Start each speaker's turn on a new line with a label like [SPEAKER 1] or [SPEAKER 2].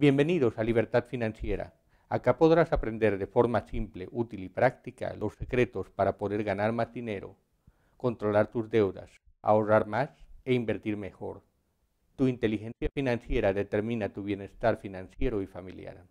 [SPEAKER 1] Bienvenidos a Libertad Financiera. Acá podrás aprender de forma simple, útil y práctica los secretos para poder ganar más dinero, controlar tus deudas, ahorrar más e invertir mejor. Tu inteligencia financiera determina tu bienestar financiero y familiar.